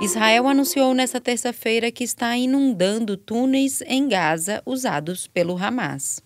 Israel anunciou nesta terça-feira que está inundando túneis em Gaza usados pelo Hamas.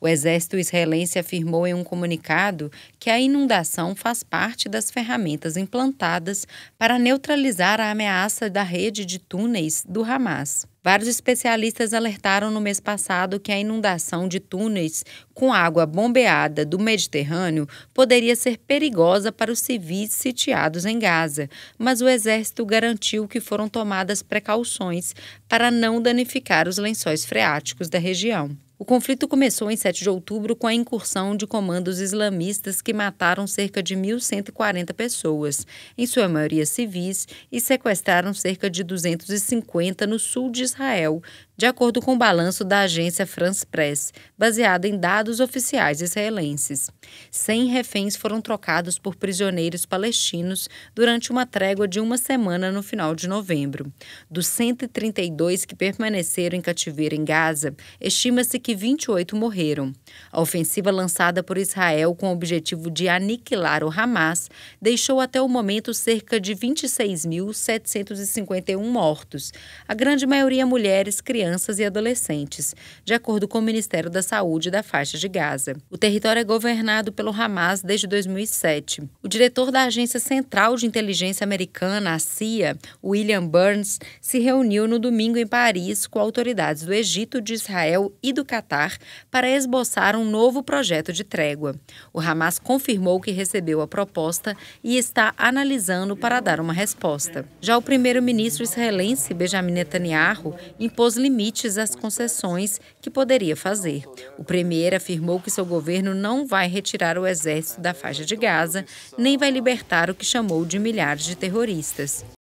O exército israelense afirmou em um comunicado que a inundação faz parte das ferramentas implantadas para neutralizar a ameaça da rede de túneis do Hamas. Vários especialistas alertaram no mês passado que a inundação de túneis com água bombeada do Mediterrâneo poderia ser perigosa para os civis sitiados em Gaza, mas o exército garantiu que foram tomadas precauções para não danificar os lençóis freáticos da região. O conflito começou em 7 de outubro com a incursão de comandos islamistas que mataram cerca de 1.140 pessoas, em sua maioria civis, e sequestraram cerca de 250 no sul de Israel, de acordo com o balanço da agência France Press, baseado em dados oficiais israelenses. 100 reféns foram trocados por prisioneiros palestinos durante uma trégua de uma semana no final de novembro. Dos 132 que permaneceram em cativeiro em Gaza, estima-se que 28 morreram. A ofensiva lançada por Israel com o objetivo de aniquilar o Hamas deixou até o momento cerca de 26.751 mortos, a grande maioria mulheres, crianças crianças e adolescentes, de acordo com o Ministério da Saúde da faixa de Gaza. O território é governado pelo Hamas desde 2007. O diretor da Agência Central de Inteligência Americana, a CIA, William Burns, se reuniu no domingo em Paris com autoridades do Egito, de Israel e do Catar para esboçar um novo projeto de trégua. O Hamas confirmou que recebeu a proposta e está analisando para dar uma resposta. Já o primeiro-ministro israelense, Benjamin Netanyahu, impôs limites limites às concessões que poderia fazer. O premier afirmou que seu governo não vai retirar o exército da faixa de Gaza, nem vai libertar o que chamou de milhares de terroristas.